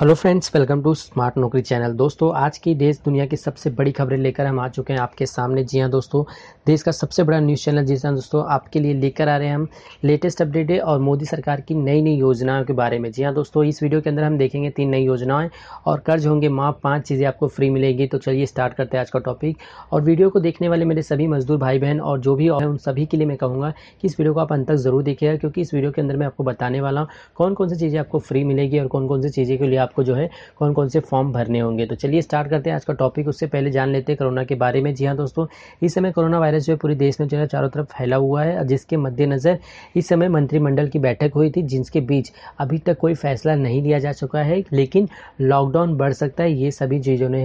hello friends welcome to smart Naukri channel दोस्तों आज की देश दुनिया की सबसे बड़ी खबरें लेकर हम आ चुके हैं आपके सामने जी हाँ दोस्तों देश का सबसे बड़ा न्यूज़ चैनल जी हाँ दोस्तों आपके लिए लेकर आ रहे हैं हम लेटेस्ट अपडेट है और मोदी सरकार की नई नई योजनाओं के बारे में जी हाँ दोस्तों इस वीडियो के अंदर हम देखेंगे तीन नई योजनाएँ और कर्ज होंगे माँ पाँच चीज़ें आपको फ्री मिलेंगी तो चलिए स्टार्ट करते हैं आज का टॉपिक और वीडियो को देखने वाले मेरे सभी मजदूर भाई बहन और जो भी है उन सभी के लिए मैं कहूँगा कि इस वीडियो को आप अंत तक ज़रूर देखिएगा क्योंकि इस वीडियो के अंदर मैं आपको बताने वाला हूँ कौन कौन सी चीज़ें आपको फ्री मिलेगी और कौन कौन सी चीज़ें के लिए आपको जो है कौन कौन से फॉर्म भरने होंगे तो चलिए स्टार्ट करते हैं आज का टॉपिक उससे पहले जान लेते हैं कोरोना के बारे में जी हाँ दोस्तों इस समय कोरोना वायरस जो है पूरे देश में जो है चारों तरफ फैला हुआ है जिसके मद्देनज़र इस समय मंत्रिमंडल की बैठक हुई थी जिसके बीच अभी तक कोई फैसला नहीं लिया जा चुका है लेकिन लॉकडाउन बढ़ सकता है ये सभी चीज़ों ने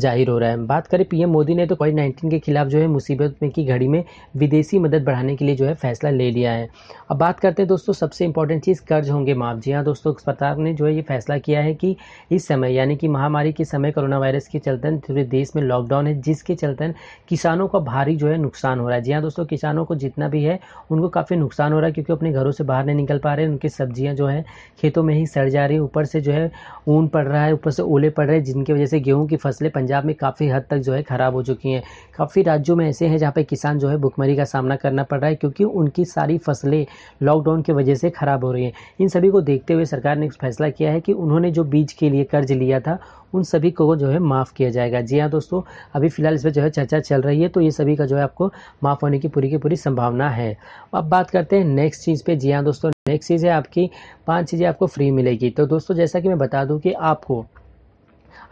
जाहिर हो रहा है बात करें पीएम मोदी ने तो कोविड नाइन्टीन के खिलाफ जो है मुसीबत में की घड़ी में विदेशी मदद बढ़ाने के लिए जो है फैसला ले लिया है अब बात करते हैं दोस्तों सबसे इंपॉर्टेंट चीज़ कर्ज होंगे माफ जी हाँ दोस्तों अस्पताल ने जो है ये फैसला किया है कि इस समय यानी कि महामारी के समय कोरोना वायरस के चलते पूरे देश में लॉकडाउन है जिसके चलते किसानों का भारी जो है नुकसान हो रहा है जी हाँ दोस्तों किसानों को जितना भी है उनको काफ़ी नुकसान हो रहा है क्योंकि अपने घरों से बाहर नहीं निकल पा रहे उनकी सब्जियाँ जो है खेतों में ही सड़ जा रही है ऊपर से जो है ऊन पड़ रहा है ऊपर से ओले पड़ रहे हैं जिनकी वजह से गेहूँ की फसलें पंजाब में काफ़ी हद तक जो है ख़राब हो चुकी हैं काफ़ी राज्यों में ऐसे हैं जहाँ पे किसान जो है भुखमरी का सामना करना पड़ रहा है क्योंकि उनकी सारी फसलें लॉकडाउन की वजह से ख़राब हो रही हैं इन सभी को देखते हुए सरकार ने फैसला किया है कि उन्होंने जो बीज के लिए कर्ज लिया था उन सभी को जो है माफ़ किया जाएगा जी हाँ दोस्तों अभी फ़िलहाल इस पर जो है चर्चा चल रही है तो ये सभी का जो है आपको माफ़ होने की पूरी की पूरी संभावना है अब बात करते हैं नेक्स्ट चीज़ पे जी हाँ दोस्तों नेक्स्ट चीज़ है आपकी पांच चीज़ें आपको फ्री मिलेगी तो दोस्तों जैसा कि मैं बता दूं कि आपको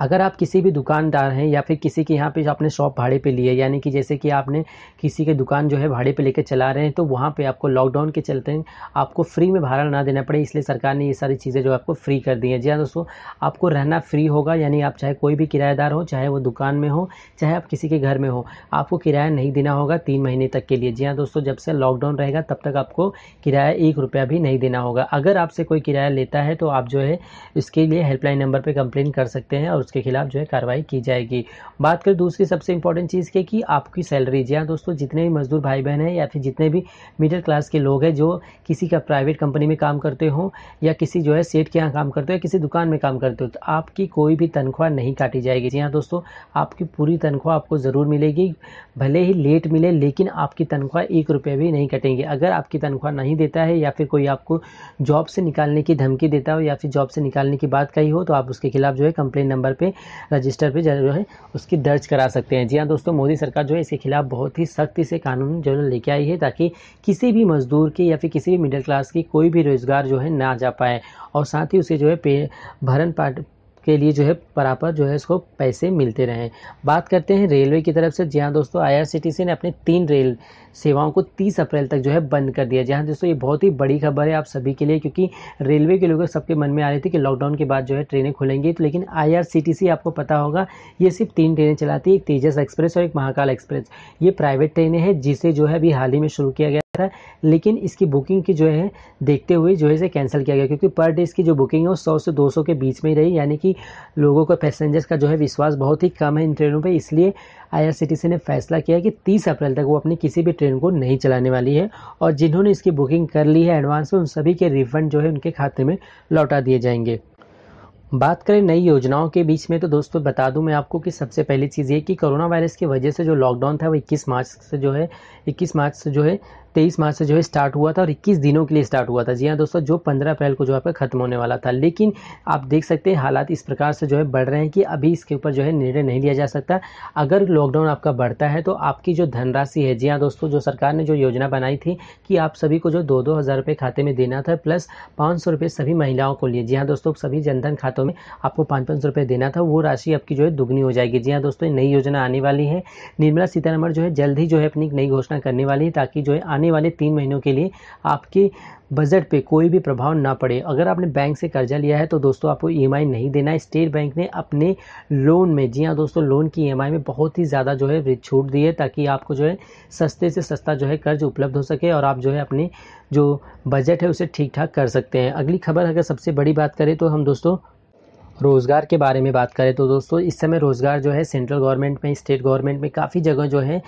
अगर आप किसी भी दुकानदार हैं या फिर किसी के यहाँ पे आपने शॉप भाड़े पे ली है यानी कि जैसे कि आपने किसी के दुकान जो है भाड़े पे लेकर चला रहे हैं तो वहाँ पे आपको लॉकडाउन के चलते आपको फ्री में भाड़ा ना देना पड़े इसलिए सरकार ने ये सारी चीज़ें जो आपको फ्री कर दी हैं जी हाँ दोस्तों आपको रहना फ्री होगा यानी आप चाहे कोई भी किराएदार हो चाहे वो दुकान में हो चाहे आप किसी के घर में हो आपको किराया नहीं देना होगा तीन महीने तक के लिए जी हाँ दोस्तों जब से लॉकडाउन रहेगा तब तक आपको किराया एक रुपया भी नहीं देना होगा अगर आपसे कोई किराया लेता है तो आप जो है इसके लिए हेल्पलाइन नंबर पर कंप्लेन कर सकते हैं और उसके खिलाफ जो है कार्रवाई की जाएगी बात करें दूसरी सबसे इंपॉर्टेंट चीज़ के कि आपकी सैलरी जी हाँ दोस्तों जितने भी मजदूर भाई बहन हैं या फिर जितने भी मिडिल क्लास के लोग हैं जो किसी का प्राइवेट कंपनी में काम करते हो या किसी जो है सेठ के यहाँ काम करते हो या किसी दुकान में काम करते हो तो आपकी कोई भी तनख्वाह नहीं काटी जाएगी जी हाँ दोस्तों आपकी पूरी तनख्वाह आपको ज़रूर मिलेगी भले ही लेट मिले लेकिन आपकी तनख्वाह एक रुपये भी नहीं कटेंगे अगर आपकी तनख्वाह नहीं देता है या फिर कोई आपको जॉब से निकालने की धमकी देता हो या फिर जॉब से निकालने की बात कही हो तो आप उसके खिलाफ जो है कंप्लेन नंबर सरकार पे रजिस्टर पे जो है उसकी दर्ज करा सकते हैं जी हाँ दोस्तों मोदी सरकार जो है इसके खिलाफ बहुत ही सख्ती से कानून जो है लेके आई है ताकि किसी भी मजदूर के या फिर किसी भी मिडिल क्लास की कोई भी रोज़गार जो है ना जा पाए और साथ ही उसे जो है पे भरण पाट के लिए जो है बराबर जो है इसको पैसे मिलते रहें बात करते हैं रेलवे की तरफ से जी हाँ दोस्तों आईआरसीटीसी ने अपने तीन रेल सेवाओं को 30 अप्रैल तक जो है बंद कर दिया जी हाँ दोस्तों ये बहुत ही बड़ी खबर है आप सभी के लिए क्योंकि रेलवे के लोगों सबके मन में आ रही थी कि लॉकडाउन के बाद जो है ट्रेनें खुलेंगी तो लेकिन आई आपको पता होगा ये सिर्फ तीन ट्रेनें चलाती है एक तेजस एक्सप्रेस और एक महाकाल एक्सप्रेस ये प्राइवेट ट्रेनें हैं जिसे जो है अभी हाल ही में शुरू किया गया था लेकिन इसकी बुकिंग की जो है देखते हुए जो है इसे कैंसिल किया गया क्योंकि पर डे इसकी जो बुकिंग है वो सौ से दो सौ के बीच में ही रही यानी कि लोगों का पैसेंजर्स का जो है विश्वास बहुत ही कम है इन ट्रेनों पर इसलिए आईआरसीटीसी ने फैसला किया कि तीस अप्रैल तक वो अपनी किसी भी ट्रेन को नहीं चलाने वाली है और जिन्होंने इसकी बुकिंग कर ली है एडवांस में उन सभी के रिफंड जो है उनके खाते में लौटा दिए जाएंगे बात करें नई योजनाओं के बीच में तो दोस्तों बता दूं मैं आपको कि सबसे पहली चीज़ ये कि कोरोना वायरस की वजह से जो लॉकडाउन था वो 21 मार्च से जो है 21 मार्च से जो है तेईस मार्च से जो है स्टार्ट हुआ था और इक्कीस दिनों के लिए स्टार्ट हुआ था जी हाँ दोस्तों जो पंद्रह अप्रैल को जो है खत्म होने वाला था लेकिन आप देख सकते हैं हालात इस प्रकार से जो है बढ़ रहे हैं कि अभी इसके ऊपर जो है निर्णय नहीं लिया जा सकता अगर लॉकडाउन आपका बढ़ता है तो आपकी जो धनराशि है जी हाँ दोस्तों जो सरकार ने जो योजना बनाई थी कि आप सभी को जो दो दो हज़ार रुपये खाते में देना था प्लस पाँच सौ रुपये सभी महिलाओं को लिए जी हाँ दोस्तों सभी जनधन खातों में आपको पाँच पाँच सौ रुपये देना था वो राशि आपकी जो है दुगनी हो जाएगी जी हाँ दोस्तों नई योजना आने वाली है निर्मला सीतारमण जो है जल्द ही जो है अपनी नई घोषणा करने वाली है ताकि जो है आने आने वाले तीन महीनों के लिए आपके बजट पे कोई भी प्रभाव ना पड़े अगर आपने बैंक से कर्जा लिया है तो दोस्तों आपको ई e नहीं देना है स्टेट बैंक ने अपने लोन में जी हाँ दोस्तों लोन की ई e में बहुत ही ज़्यादा जो है छूट दी है ताकि आपको जो है सस्ते से सस्ता जो है कर्ज उपलब्ध हो सके और आप जो है अपने जो बजट है उसे ठीक ठाक कर सकते हैं अगली खबर अगर सबसे बड़ी बात करें तो हम दोस्तों रोज़गार के बारे में बात करें तो दोस्तों इस समय रोज़गार जो है सेंट्रल गवर्नमेंट में स्टेट गवर्नमेंट में काफ़ी जगह जो है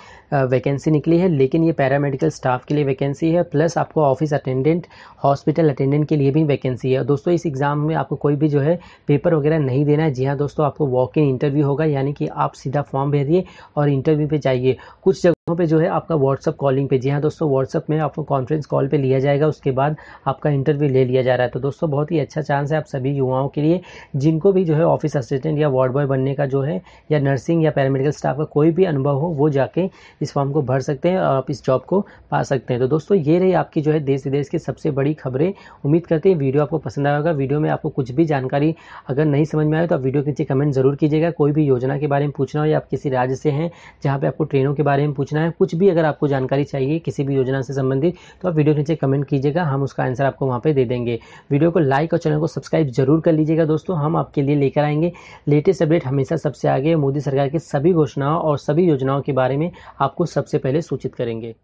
वैकेंसी निकली है लेकिन ये पैरामेडिकल स्टाफ के लिए वैकेंसी है प्लस आपको ऑफिस अटेंडेंट हॉस्पिटल अटेंडेंट के लिए भी वैकेंसी है दोस्तों इस एग्ज़ाम में आपको कोई भी जो है पेपर वगैरह नहीं देना है जी हाँ दोस्तों आपको वॉक इन इंटरव्यू होगा यानी कि आप सीधा फॉर्म भेजिए और इंटरव्यू पर जाइए कुछ यहाँ पे जो है आपका व्हाट्सअप कॉलिंग पे जी हाँ दोस्तों व्हाट्सअप में आपको कॉन्फ्रेंस कॉल पे लिया जाएगा उसके बाद आपका इंटरव्यू ले लिया जा रहा है तो दोस्तों बहुत ही अच्छा चांस है आप सभी युवाओं के लिए जिनको भी जो है ऑफिस असिस्टेंट या वार्ड बॉय बनने का जो है या नर्सिंग या पैरामेडिकल स्टाफ का कोई भी अनुभव हो वो जाके इस फॉर्म को भर सकते हैं और आप इस जॉब को पा सकते हैं तो दोस्तों ये रही आपकी जो है देश विदेश की सबसे बड़ी खबरें उम्मीद करते हैं वीडियो आपको पसंद आया होगा वीडियो में आपको कुछ भी जानकारी अगर नहीं समझ में आए तो आप वीडियो के नीचे कमेंट जरूर कीजिएगा कोई भी योजना के बारे में पूछना हो या आप किसी राज्य से हैं जहाँ पर आपको ट्रेनों के बारे में पूछना पूछना है कुछ भी अगर आपको जानकारी चाहिए किसी भी योजना से संबंधित तो आप वीडियो के नीचे कमेंट कीजिएगा हम उसका आंसर आपको वहाँ पर दे देंगे वीडियो को लाइक और चैनल को सब्सक्राइब जरूर कर लीजिएगा दोस्तों हम आपके लिए लेकर आएंगे लेटेस्ट अपडेट हमेशा सबसे आगे मोदी सरकार की सभी घोषणाओं और सभी योजनाओं के बारे में आपको सबसे पहले सूचित करेंगे